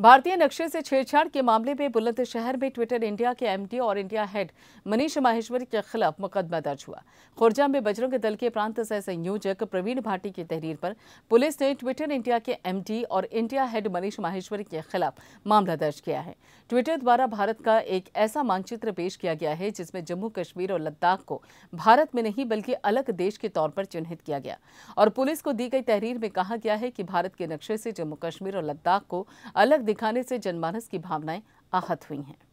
भारतीय नक्शे से छेड़छाड़ के मामले में बुलंदशहर में ट्विटर इंडिया के एमडी और इंडिया हेड मनीष माहेश्वरी के खिलाफ मुकदमा दर्ज हुआ खुर्जा में बजरंग दल के प्रांत सह संयोजक प्रवीण भाटी की तहरीर पर पुलिस ने ट्विटर इंडिया के एमडी और इंडिया हेड मनीष माहेश्वरी के खिलाफ मामला दर्ज किया है ट्विटर द्वारा भारत का एक ऐसा मानचित्र पेश किया गया है जिसमें जम्मू कश्मीर और लद्दाख को भारत में नहीं बल्कि अलग देश के तौर पर चिन्हित किया गया और पुलिस को दी गई तहरीर में कहा गया है कि भारत के नक्शे से जम्मू कश्मीर और लद्दाख को अलग दिखाने से जनमानस की भावनाएं आहत हुई हैं